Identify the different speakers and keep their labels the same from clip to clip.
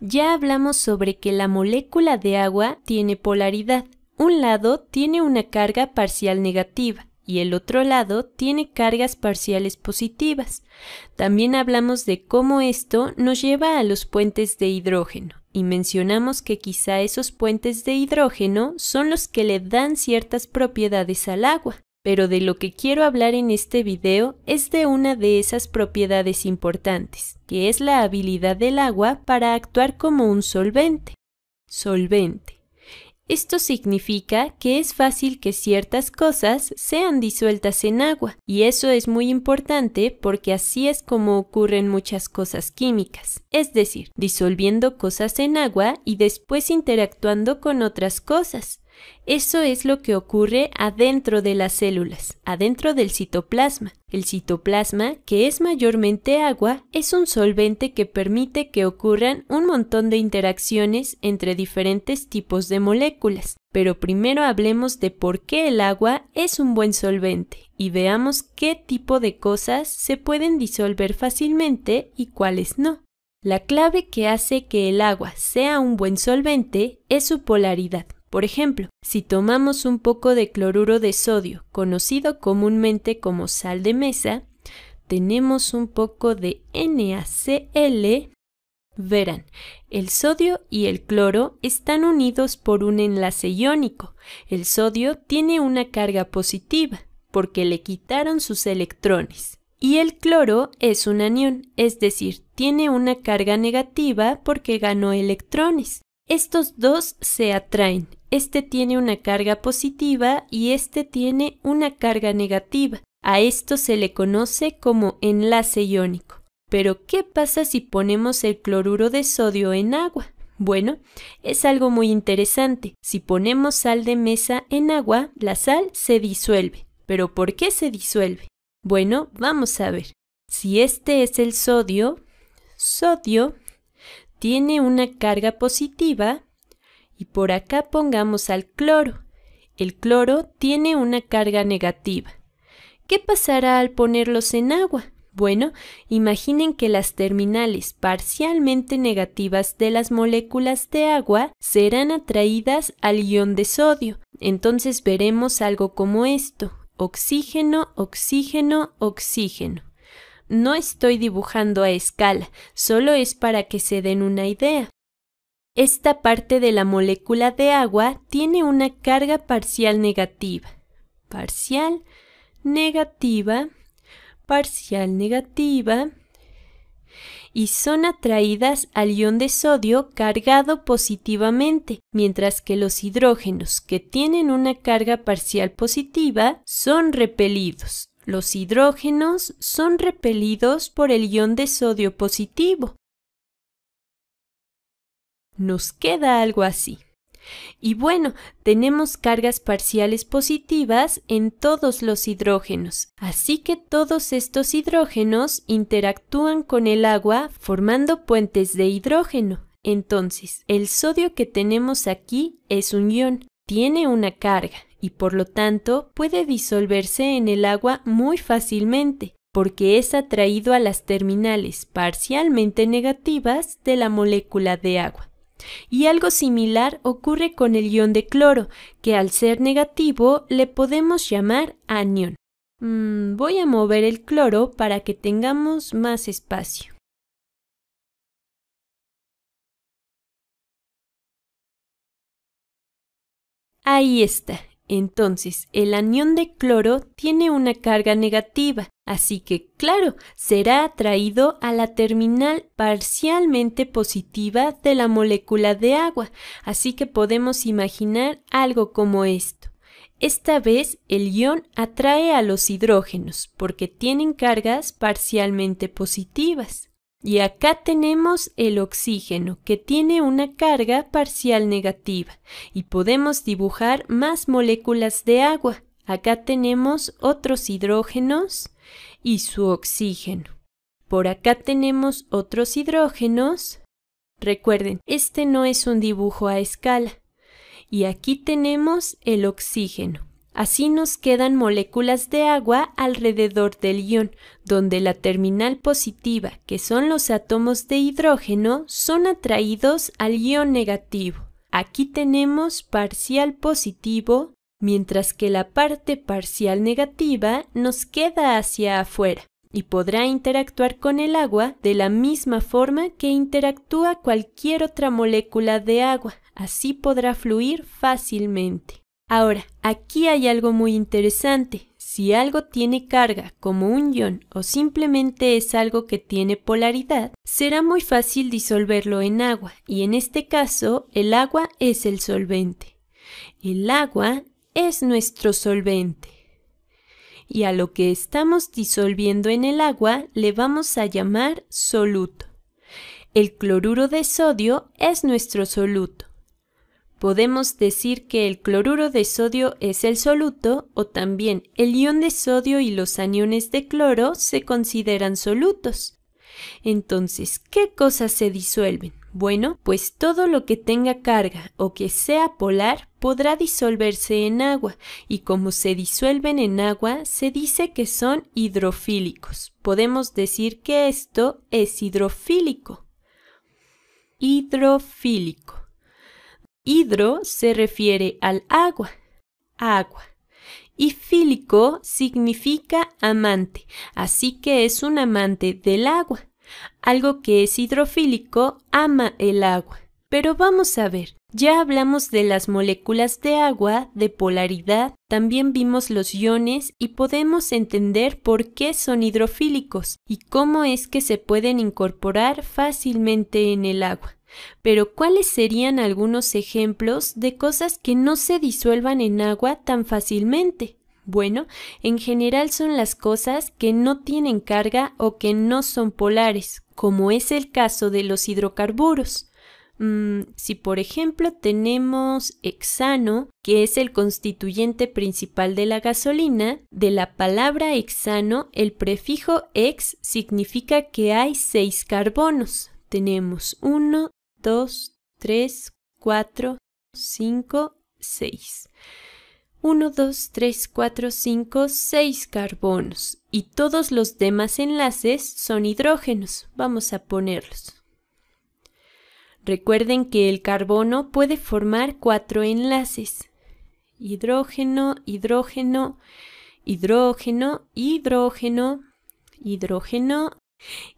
Speaker 1: Ya hablamos sobre que la molécula de agua tiene polaridad. Un lado tiene una carga parcial negativa y el otro lado tiene cargas parciales positivas. También hablamos de cómo esto nos lleva a los puentes de hidrógeno y mencionamos que quizá esos puentes de hidrógeno son los que le dan ciertas propiedades al agua pero de lo que quiero hablar en este video es de una de esas propiedades importantes, que es la habilidad del agua para actuar como un solvente. Solvente. Esto significa que es fácil que ciertas cosas sean disueltas en agua, y eso es muy importante porque así es como ocurren muchas cosas químicas, es decir, disolviendo cosas en agua y después interactuando con otras cosas, eso es lo que ocurre adentro de las células, adentro del citoplasma. El citoplasma, que es mayormente agua, es un solvente que permite que ocurran un montón de interacciones entre diferentes tipos de moléculas. Pero primero hablemos de por qué el agua es un buen solvente y veamos qué tipo de cosas se pueden disolver fácilmente y cuáles no. La clave que hace que el agua sea un buen solvente es su polaridad. Por ejemplo, si tomamos un poco de cloruro de sodio, conocido comúnmente como sal de mesa, tenemos un poco de NaCl. Verán, el sodio y el cloro están unidos por un enlace iónico. El sodio tiene una carga positiva porque le quitaron sus electrones. Y el cloro es un anión, es decir, tiene una carga negativa porque ganó electrones. Estos dos se atraen este tiene una carga positiva y este tiene una carga negativa. A esto se le conoce como enlace iónico. Pero, ¿qué pasa si ponemos el cloruro de sodio en agua? Bueno, es algo muy interesante. Si ponemos sal de mesa en agua, la sal se disuelve. ¿Pero por qué se disuelve? Bueno, vamos a ver. Si este es el sodio, sodio tiene una carga positiva y por acá pongamos al cloro. El cloro tiene una carga negativa. ¿Qué pasará al ponerlos en agua? Bueno, imaginen que las terminales parcialmente negativas de las moléculas de agua serán atraídas al ion de sodio. Entonces veremos algo como esto. Oxígeno, oxígeno, oxígeno. No estoy dibujando a escala, solo es para que se den una idea. Esta parte de la molécula de agua tiene una carga parcial negativa. Parcial negativa, parcial negativa, y son atraídas al ion de sodio cargado positivamente, mientras que los hidrógenos que tienen una carga parcial positiva son repelidos. Los hidrógenos son repelidos por el ion de sodio positivo, nos queda algo así. Y bueno, tenemos cargas parciales positivas en todos los hidrógenos, así que todos estos hidrógenos interactúan con el agua formando puentes de hidrógeno. Entonces, el sodio que tenemos aquí es un ion, tiene una carga y por lo tanto puede disolverse en el agua muy fácilmente porque es atraído a las terminales parcialmente negativas de la molécula de agua. Y algo similar ocurre con el ion de cloro, que al ser negativo le podemos llamar anión. Mm, voy a mover el cloro para que tengamos más espacio. Ahí está. Entonces, el anión de cloro tiene una carga negativa, así que, claro, será atraído a la terminal parcialmente positiva de la molécula de agua, así que podemos imaginar algo como esto. Esta vez el ion atrae a los hidrógenos porque tienen cargas parcialmente positivas. Y acá tenemos el oxígeno, que tiene una carga parcial negativa, y podemos dibujar más moléculas de agua. Acá tenemos otros hidrógenos y su oxígeno. Por acá tenemos otros hidrógenos. Recuerden, este no es un dibujo a escala. Y aquí tenemos el oxígeno. Así nos quedan moléculas de agua alrededor del ion, donde la terminal positiva, que son los átomos de hidrógeno, son atraídos al ion negativo. Aquí tenemos parcial positivo, mientras que la parte parcial negativa nos queda hacia afuera y podrá interactuar con el agua de la misma forma que interactúa cualquier otra molécula de agua, así podrá fluir fácilmente. Ahora, aquí hay algo muy interesante. Si algo tiene carga, como un ion, o simplemente es algo que tiene polaridad, será muy fácil disolverlo en agua, y en este caso el agua es el solvente. El agua es nuestro solvente. Y a lo que estamos disolviendo en el agua le vamos a llamar soluto. El cloruro de sodio es nuestro soluto. Podemos decir que el cloruro de sodio es el soluto o también el ion de sodio y los aniones de cloro se consideran solutos. Entonces, ¿qué cosas se disuelven? Bueno, pues todo lo que tenga carga o que sea polar podrá disolverse en agua y como se disuelven en agua se dice que son hidrofílicos. Podemos decir que esto es hidrofílico. Hidrofílico. Hidro se refiere al agua, agua. Y fílico significa amante, así que es un amante del agua. Algo que es hidrofílico ama el agua. Pero vamos a ver, ya hablamos de las moléculas de agua, de polaridad, también vimos los iones y podemos entender por qué son hidrofílicos y cómo es que se pueden incorporar fácilmente en el agua. Pero ¿cuáles serían algunos ejemplos de cosas que no se disuelvan en agua tan fácilmente? Bueno, en general son las cosas que no tienen carga o que no son polares, como es el caso de los hidrocarburos. Mm, si por ejemplo tenemos hexano, que es el constituyente principal de la gasolina, de la palabra hexano el prefijo ex significa que hay seis carbonos, tenemos uno. 2, 3, 4, 5, 6. 1, 2, 3, 4, 5, 6 carbonos y todos los demás enlaces son hidrógenos. Vamos a ponerlos. Recuerden que el carbono puede formar cuatro enlaces. Hidrógeno, hidrógeno, hidrógeno, hidrógeno, hidrógeno,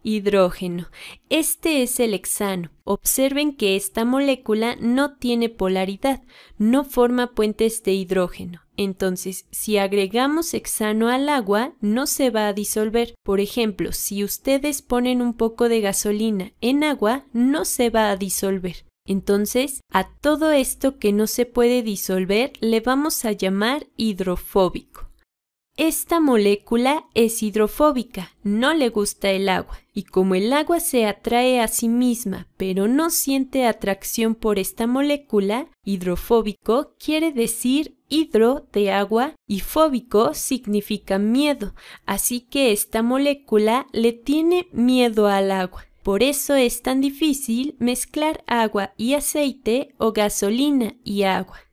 Speaker 1: Hidrógeno. Este es el hexano. Observen que esta molécula no tiene polaridad, no forma puentes de hidrógeno. Entonces, si agregamos hexano al agua, no se va a disolver. Por ejemplo, si ustedes ponen un poco de gasolina en agua, no se va a disolver. Entonces, a todo esto que no se puede disolver le vamos a llamar hidrofóbico. Esta molécula es hidrofóbica, no le gusta el agua, y como el agua se atrae a sí misma, pero no siente atracción por esta molécula, hidrofóbico quiere decir hidro de agua y fóbico significa miedo, así que esta molécula le tiene miedo al agua. Por eso es tan difícil mezclar agua y aceite o gasolina y agua.